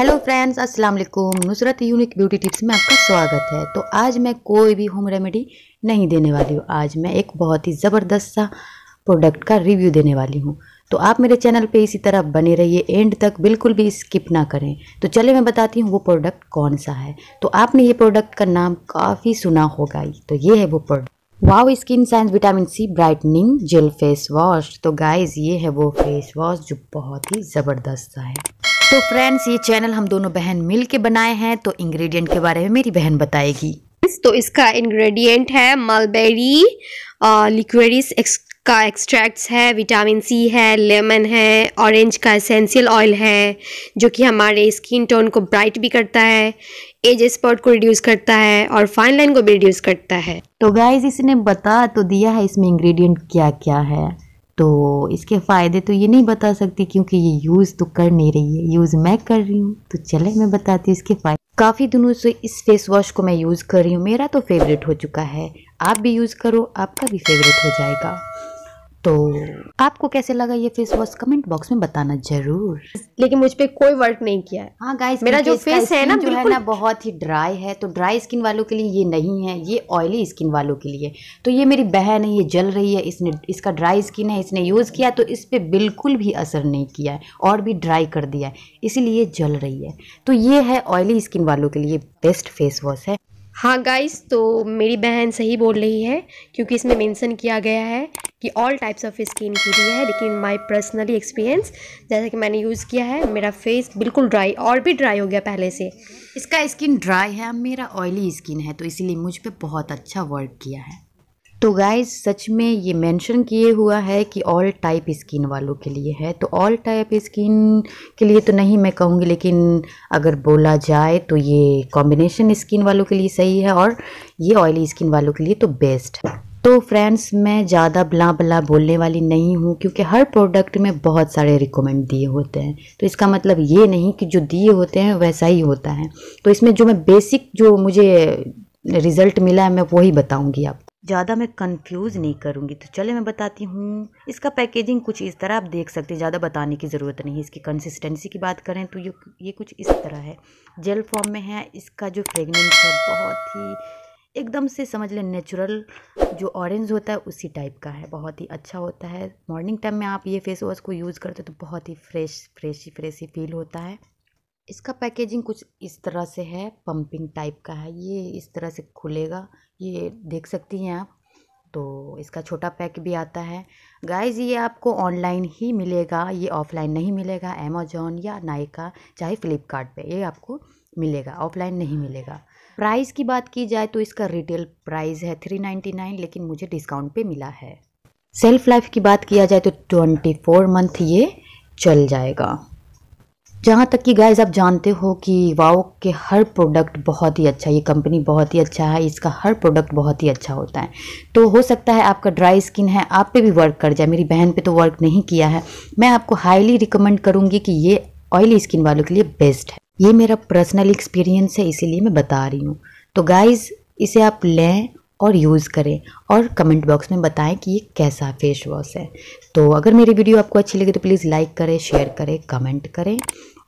hello friends अस्सलाम वालेकुम Nusrat unique beauty tips में आपका स्वागत है तो आज मैं कोई भी होम रेमेडी नहीं देने वाली हूँ आज मैं एक बहुत ही ज़बरदस्त सा प्रोडक्ट का रिव्यू देने वाली हूँ तो आप मेरे चैनल पे इसी तरह बने रहिए एंड तक बिल्कुल भी स्किप ना करें तो चले मैं बताती हूँ वो प्रोडक्ट कौन सा है तो आपने ये प्रोडक्ट का नाम काफ़ी सुना होगा तो ये है वो प्रोडक्ट वाव skin science vitamin C brightening gel face wash तो गाइज़ ये है वो फेस वॉश जो बहुत ही ज़बरदस्त सा है तो फ्रेंड्स ये चैनल हम दोनों बहन मिल के बनाए हैं तो इंग्रेडिएंट के बारे में मेरी बहन बताएगी तो इसका इंग्रेडिएंट है मलबेरी लिक्वेरिस का एक्सट्रैक्ट्स है विटामिन सी है लेमन है ऑरेंज का एसेंशियल ऑयल है जो कि हमारे स्किन टोन को ब्राइट भी करता है एज स्पॉट को रिड्यूस करता है और फाइन लाइन को भी रिड्यूस करता है तो गाइज इसने बता तो दिया है इसमें इंग्रेडिएंट क्या क्या है तो इसके फ़ायदे तो ये नहीं बता सकती क्योंकि ये यूज़ तो कर नहीं रही है यूज़ मैं कर रही हूँ तो चले मैं बताती हूँ इसके फ़ायदे काफ़ी दिनों से इस फेस वॉश को मैं यूज़ कर रही हूँ मेरा तो फेवरेट हो चुका है आप भी यूज़ करो आपका भी फेवरेट हो जाएगा तो आपको कैसे लगा ये फेस वॉश कमेंट बॉक्स में बताना जरूर लेकिन मुझ पर कोई वर्क नहीं किया है हाँ गाइस मेरा जो फेस है ना जो है ना बहुत ही ड्राई है तो ड्राई स्किन वालों के लिए ये नहीं है ये ऑयली स्किन वालों के लिए तो ये मेरी बहन है ये जल रही है इसने इसका ड्राई स्किन है इसने यूज़ किया तो इस पर बिल्कुल भी असर नहीं किया है और भी ड्राई कर दिया है इसीलिए जल रही है तो ये है ऑयली स्किन वालों के लिए बेस्ट फेस वॉश है हाँ गाइस तो मेरी बहन सही बोल रही है क्योंकि इसमें मेंशन किया गया है कि ऑल टाइप्स ऑफ स्किन के लिए है लेकिन माय पर्सनली एक्सपीरियंस जैसा कि मैंने यूज़ किया है मेरा फेस बिल्कुल ड्राई और भी ड्राई हो गया पहले से इसका स्किन ड्राई है मेरा ऑयली स्किन है तो इसीलिए मुझ पर बहुत अच्छा वर्क किया है तो गाइज सच में ये मेंशन किए हुआ है कि ऑल टाइप स्किन वालों के लिए है तो ऑल टाइप स्किन के लिए तो नहीं मैं कहूँगी लेकिन अगर बोला जाए तो ये कॉम्बिनेशन स्किन वालों के लिए सही है और ये ऑयली स्किन वालों के लिए तो बेस्ट है तो फ्रेंड्स मैं ज़्यादा बला बला बोलने वाली नहीं हूँ क्योंकि हर प्रोडक्ट में बहुत सारे रिकमेंड दिए होते हैं तो इसका मतलब ये नहीं कि जो दिए होते हैं वैसा ही होता है तो इसमें जो मैं बेसिक जो मुझे रिज़ल्ट मिला है मैं वही बताऊँगी आपको ज़्यादा मैं कंफ्यूज नहीं करूँगी तो चले मैं बताती हूँ इसका पैकेजिंग कुछ इस तरह आप देख सकते हैं ज़्यादा बताने की ज़रूरत नहीं इसकी कंसिस्टेंसी की बात करें तो ये ये कुछ इस तरह है जेल फॉर्म में है इसका जो फ्रेगनेंस है बहुत ही एकदम से समझ लें नेचुरल जो ऑरेंज होता है उसी टाइप का है बहुत ही अच्छा होता है मॉर्निंग टाइम में आप ये फेस वॉश को यूज़ करते हो तो बहुत ही फ्रेश फ्रेश ही फ्रेश ही फील होता है इसका पैकेजिंग कुछ इस तरह से है पंपिंग टाइप का है ये इस तरह से खुलेगा ये देख सकती हैं आप तो इसका छोटा पैक भी आता है गाइज ये आपको ऑनलाइन ही मिलेगा ये ऑफ़लाइन नहीं मिलेगा अमेजोन या नायका चाहे फ्लिपकार्ट ये आपको मिलेगा ऑफ़लाइन नहीं मिलेगा प्राइस की बात की जाए तो इसका रिटेल प्राइस है थ्री नाइन्टी नाइन लेकिन मुझे डिस्काउंट पे मिला है सेल्फ लाइफ की बात किया जाए तो ट्वेंटी फोर मंथ ये चल जाएगा जहाँ तक कि गाइज आप जानते हो कि वाओ के हर प्रोडक्ट बहुत ही अच्छा ये कंपनी बहुत ही अच्छा है इसका हर प्रोडक्ट बहुत ही अच्छा होता है तो हो सकता है आपका ड्राई स्किन है आप पे भी वर्क कर जाए मेरी बहन पे तो वर्क नहीं किया है मैं आपको हाईली रिकमेंड करूँगी कि ये ऑयली स्किन वालों के लिए बेस्ट है ये मेरा पर्सनल एक्सपीरियंस है इसीलिए मैं बता रही हूँ तो गाइज़ इसे आप लें और यूज़ करें और कमेंट बॉक्स में बताएं कि ये कैसा फेस वॉश है तो अगर मेरी वीडियो आपको अच्छी लगे तो प्लीज़ लाइक करें शेयर करें कमेंट करें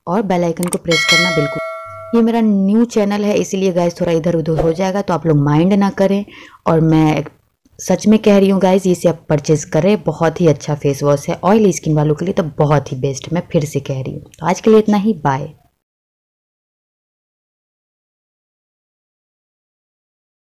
और बेल आइकन को प्रेस करना बिल्कुल ये मेरा न्यू चैनल है इसीलिए गाइस थोड़ा इधर उधर हो जाएगा तो आप लोग माइंड ना करें और मैं सच में कह रही हूँ गाइज इसे आप परचेज़ करें बहुत ही अच्छा फेस वॉश है ऑयली स्किन वालों के लिए तो बहुत ही बेस्ट मैं फिर से कह रही हूँ तो आज के लिए इतना ही बाय